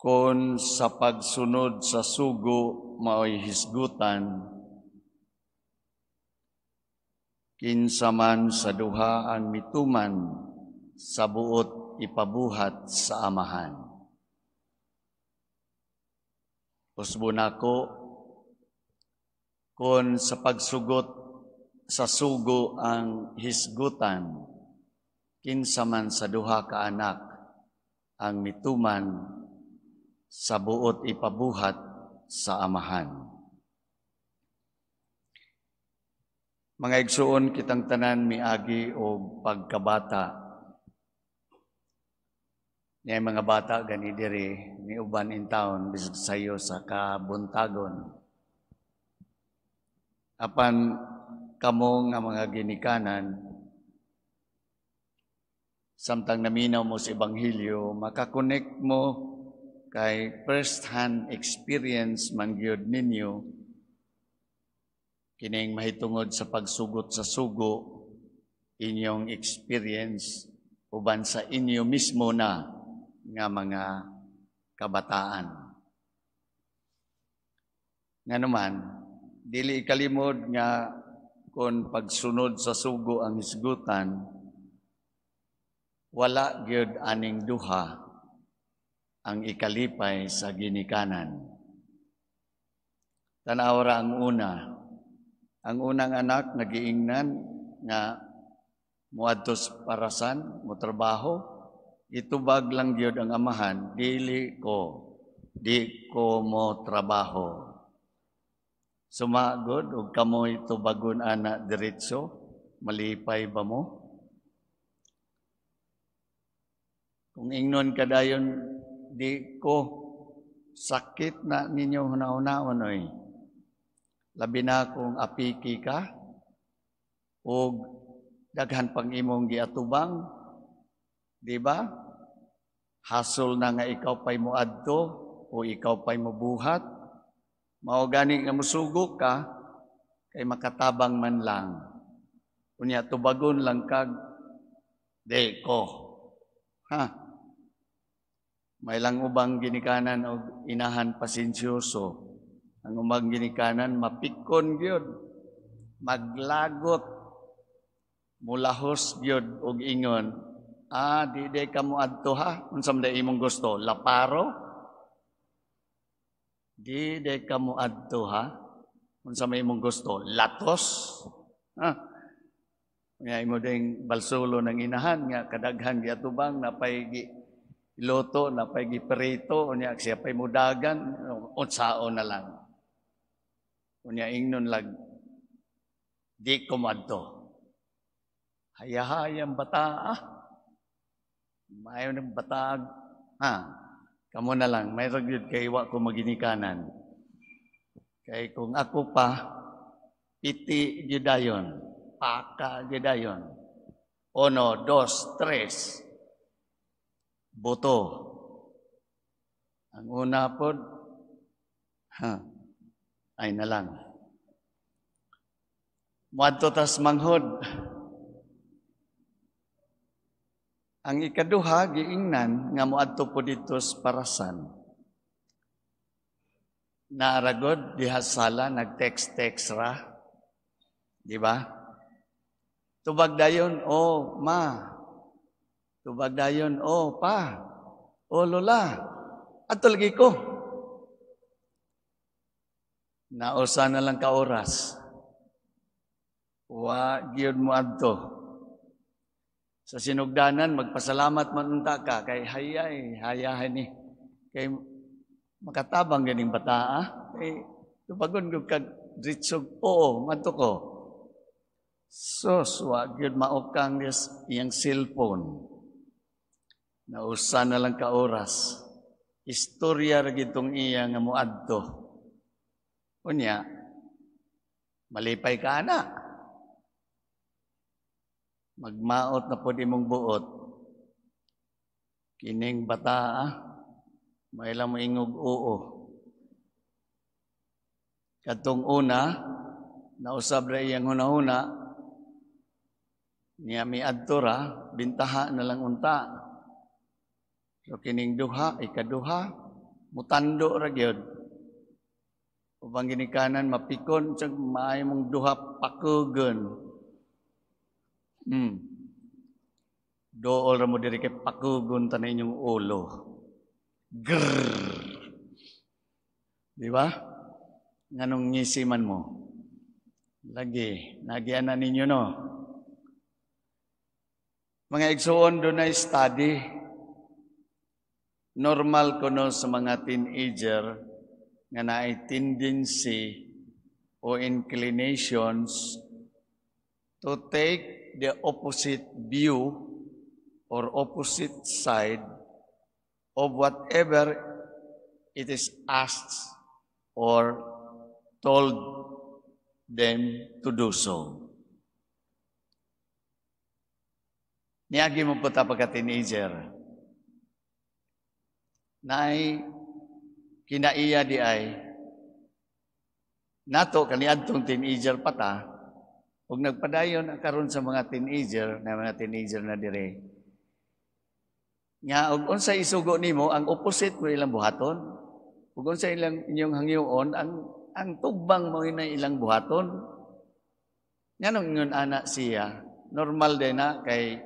kon sa pagsunod sa sugo maoy hisgutan kinsaman sa duha ang mituman sa buot ipabuhat sa amahan Usbon ako, kon sa pagsugot sa sugo ang hisgutan kinsaman sa duha ka anak ang mituman sa buot ipabuhat sa amahan. Mga igsuon kitang tanan miagi o pagkabata. Niya mga bata gani diri ni uban in town bisag sayo sa kabuntagon. Apan kamo nga mga ginikanan samtang naminaw mo sa Ebanghelyo, makakonek mo kay first-hand experience man gyud ninyo kining mahitungod sa pagsugot sa sugo inyong experience uban sa inyo mismo na nga mga kabataan. Nga naman, dili ikalimod nga kung pagsunod sa sugo ang isgutan, wala gyud aning duha ang ikalipay sa ginikanan. Tanawra ang una. Ang unang anak nagiingnan nga muadtos parasan, mutrabaho, trabaho, itubag lang gyud ang amahan, dili ko, di ko mo trabaho. Sumagod, ug kamoy tubagon ana diretso, malipay ba mo? Kung ingnon kadayon di ko sakit na ninyong hunaunaon oy. Labi na kung apiki ka o daghan pang imong giatubang, di ba? Hasol na nga ikaw pa'y muadto o ikaw pa'y mubuhat. Mao gani nga musugok ka kay makatabang man lang. Kunya tubagon lang kag de ko. Ha? Mailang ubang ginikanan og inahan pasensyoso. Ang ubang ginikanan mapikon gyud, maglagot, mulahos gyud og ingon. Ah, di day ka mo adto ha, unsa man imong gusto, laparo. Di day ka mo adto ha, unsa may imong gusto, latos. Ha? Nga imo ding balsulo ng inahan nga kadaghan giatubang napay gi Iloto na pay giperito unya siya pay mudagan unsaon na lang. Unya ingnon lag di komadto Hayahayang bata ah. Mayo ng bata ha. Kamo na lang, may ragyod kay wa ko maginikanan. Kay kung ako pa, piti gyud dayon, paka gyud dayon. Uno, dos, tres boto. Ang una po, ha, ay nalang. lang. tas manghod. Ang ikaduha, giingnan nga muadto po dito parasan. Naaragod, dihasala, nag-text-text ra. Di ba? Tubag dayon, oh, ma, Tubag dayon, oh pa, oh lola, at lagi ko. Nausa na lang ka oras. Wa gyud mo adto. Sa sinugdanan magpasalamat man unta ka kay hayay, eh. hayahay ni eh. kay makatabang ganing bataa. Ah? Kay tubagon ko kag dritsog, oo madto ko. Sos, wa gyud maokang yes, iyang cellphone na usa na lang ka oras istorya ra gitong iya nga muadto unya malipay ka ana magmaot na pud imong buot kining bataa ah. may lang moingog oo kadtong una nausab ra iyang hunahuna niya mi adto bintaha na lang unta So kining duha, ikaduha, mutando ra gyud. Ubang ginikanan mapikon sa maay mong duha pakugon. Hmm. Dool ra mo diri kay pakugon ta inyong ulo. Grrr. Di ba? Nganong ngisiman mo? Lagi, nagianan ninyo no. Mga igsuon doon na study normal ko sa mga teenager nga naay tendency o inclinations to take the opposite view or opposite side of whatever it is asked or told them to do so. Niagi mo po ka pagka-teenager nay kinaiya di ay nato kaniadtong teenager pata ug nagpadayon karon sa mga teenager na mga teenager na dire nga ug unsa isugo nimo ang opposite mo ilang buhaton ug unsa ilang inyong hangyoon ang ang tugbang mo na ilang buhaton nganong ingon ana siya normal din na kay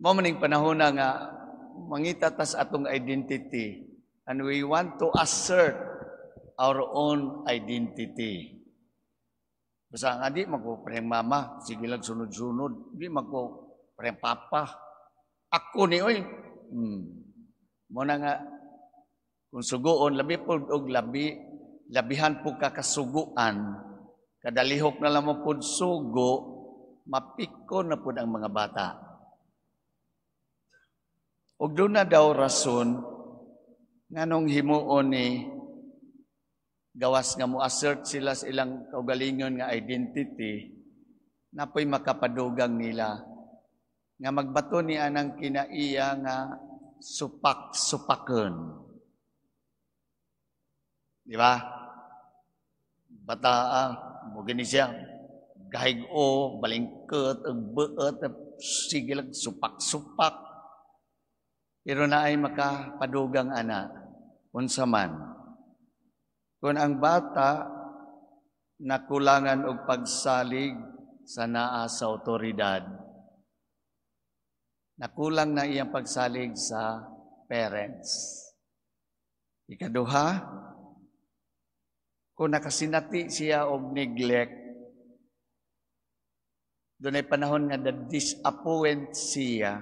mo maning panahon na nga mangita tas atong identity and we want to assert our own identity. Basta nga di magko mama, sige lang sunod-sunod, di magko papa. Ako ni oy. Hmm. Muna nga kung sugoon labi po og labi labihan po kakasuguan kadalihok na lang mo po sugo mapiko na po ang mga bata. Ug doon na daw rason nganong himuon ni gawas nga mo-assert sila sa ilang kaugalingon nga identity na po'y makapadugang nila nga magbato ni anang kinaiya nga supak-supaken. Di ba? Bata, ah, mo mugini siya, gahig o, ug beot, sigilag, supak-supak. Iro na ay makapadugang anak, unsa man. Kung ang bata nakulangan og pagsalig sa naa sa otoridad, nakulang na iyang pagsalig sa parents. Ikaduha, kung nakasinati siya og neglect, doon ay panahon nga na disappoint siya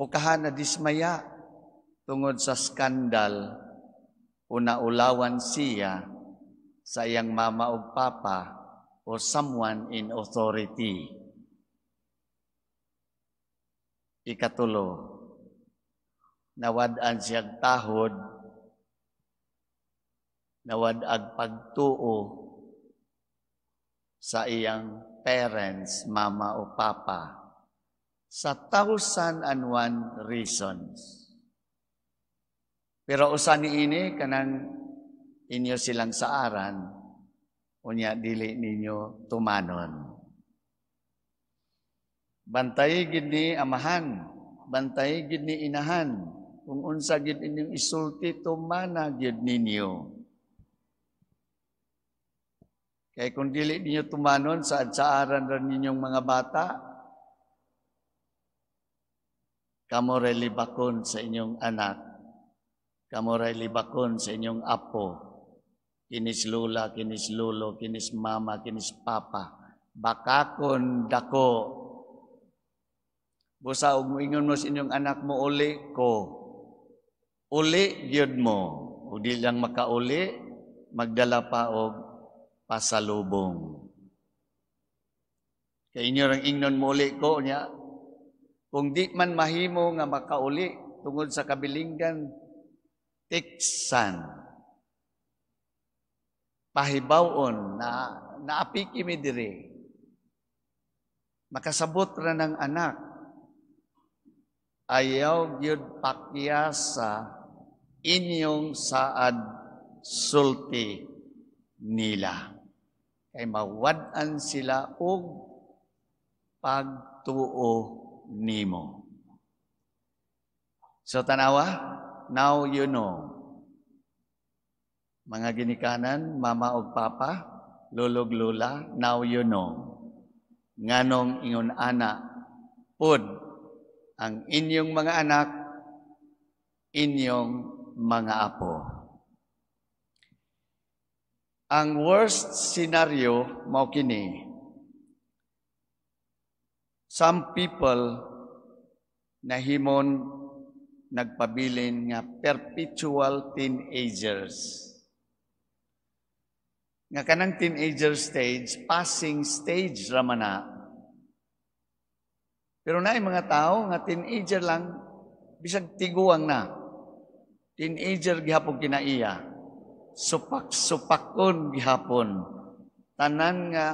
o kaha na dismaya tungod sa skandal o naulawan siya sa iyang mama o papa o someone in authority. Ikatulo, nawadaan siyang tahod, nawadag pagtuo sa iyang parents, mama o papa sa 1001 reasons. Pero usan ni ini kanang inyo silang saaran unya dili ninyo tumanon. Bantay gid ni amahan, bantay gid ni inahan kung unsa gid inyong isulti tumana gid ninyo. Kay kung dili ninyo tumanon sa saaran ran ninyong mga bata, Kamore libakon sa inyong anak. Kamore libakon sa inyong apo. Kinis lula, kinis lulo, kinis mama, kinis papa. Bakakon dako. Busa og moingon mo sa inyong anak mo uli ko. Uli gyud mo. O di lang makauli, magdala pa og pasalubong. Kay inyo rang ingnon mo uli ko niya, kung di man mahimo nga makauli tungod sa kabilinggan, tiksan. Pahibawon na naapiki mi diri. Makasabot ra nang anak. Ayaw gyud pakyasa inyong saad sulti nila. Kay mawad-an sila og pagtuo nimo. So tanawa, now you know. Mga ginikanan, mama o papa, lulog lula, now you know. Nganong ingon ana, pod ang inyong mga anak, inyong mga apo. Ang worst scenario mao kini Some people nahimon nagpabilin nga perpetual teenagers. Nga kanang teenager stage, passing stage ramana. Pero na mga tao nga teenager lang bisag tiguang na. Teenager gihapon kinaiya. Supak-supakon gihapon. Tanan nga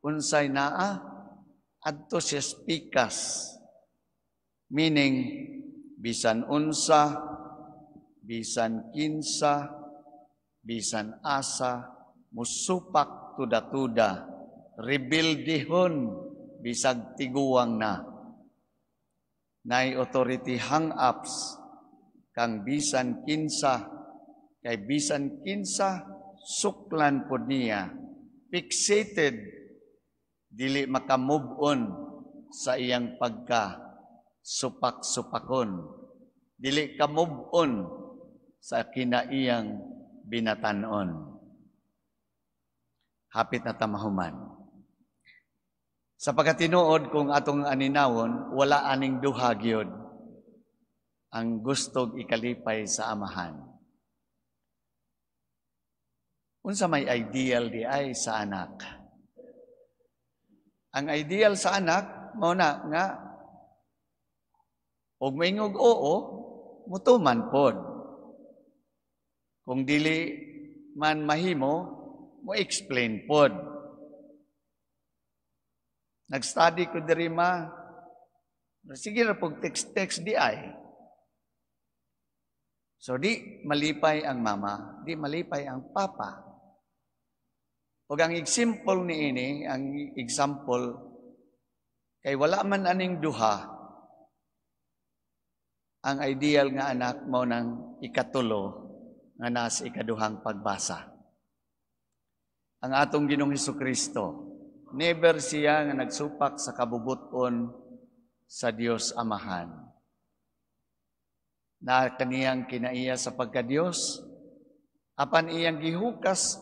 unsay naa spikas meaning bisan unsa, bisan kinsa, bisan asa, musupak tuda-tuda, rebildihon, bisag tiguang na. Nay authority hang-ups, kang bisan kinsa, kay bisan kinsa, suklan po niya, fixated dili makamove on sa iyang pagka supak-supakon dili ka move on sa kinaiyang binatanon hapit na tamahuman sa pagkatinuod kung atong aninawon wala aning duha gyud ang gustog ikalipay sa amahan unsa may ideal di ay sa anak ang ideal sa anak, mo na nga, og maingog oo, mutuman pod. Kung dili man mahimo, mo explain pod. Nag-study ko diri ma, sige na pag text-text di ay. So di malipay ang mama, di malipay ang papa. O ang example ni ini, ang example, kay wala man aning duha, ang ideal nga anak mo ng ikatulo nga nas ikaduhang pagbasa. Ang atong ginong Heso Kristo, never siya nga nagsupak sa kabubuton sa Dios Amahan. Na kaniyang kinaiya sa pagka-Dios, apan iyang gihukas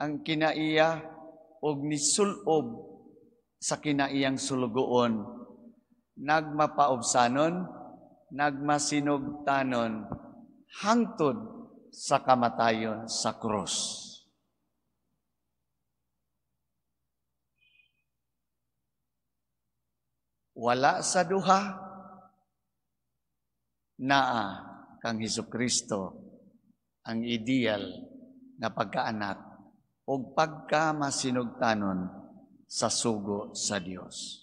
ang kinaiya og nisulob sa kinaiyang sulugoon nagmapaobsanon nagmasinugtanon hangtod sa kamatayon sa krus. wala sa duha naa kang Hesus Kristo ang ideal na pagkaanak o pagka masinugtanon sa sugo sa Dios.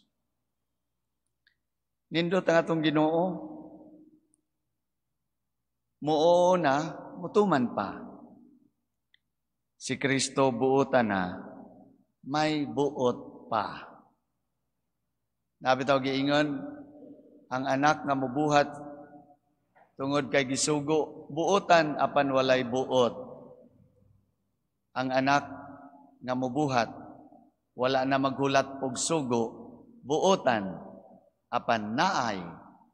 Nindot ang atong ginoo, muo na, mutuman pa. Si Kristo buotan na, may buot pa. Nabitaw giingon, ang anak nga mubuhat tungod kay gisugo, buotan apan walay buot ang anak nga mubuhat wala na maghulat og sugo buotan apan naay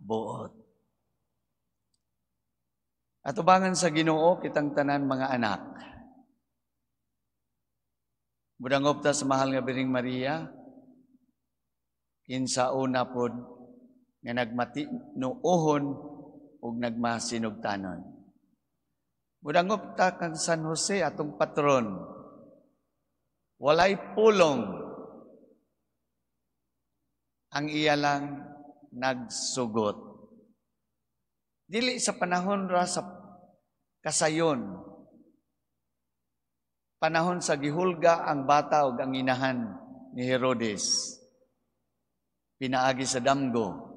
buot Atubangan sa Ginoo kitang tanan mga anak Budangop ta sa mahal nga Biring Maria kinsa una pod nga nagmati nagmatinuohon ug nagmasinugtanon Mudangop ta kang San Jose atong patron. Walay pulong. Ang iya lang nagsugot. Dili sa panahon ra sa kasayon. Panahon sa gihulga ang bata ug ang inahan ni Herodes. Pinaagi sa damgo.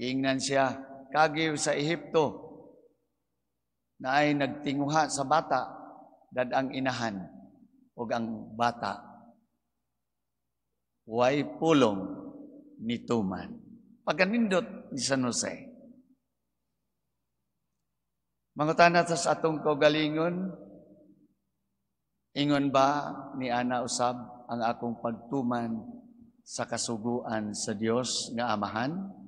Giingnan siya, kagiw sa Ehipto, na ay nagtinguha sa bata dad ang inahan o ang bata way pulong ni Tuman. Paganindot ni San Jose. Mangutana tas atong kaugalingon, ingon ba ni Ana Usab ang akong pagtuman sa kasuguan sa Dios nga Amahan?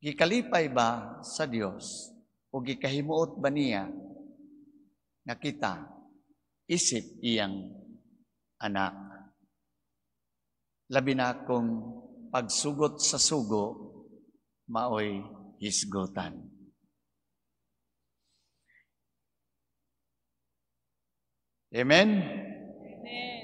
Gikalipay ba sa Dios o gikahimuot ba niya nga kita isip iyang anak? Labi na kung pagsugot sa sugo, maoy hisgutan. Amen? Amen.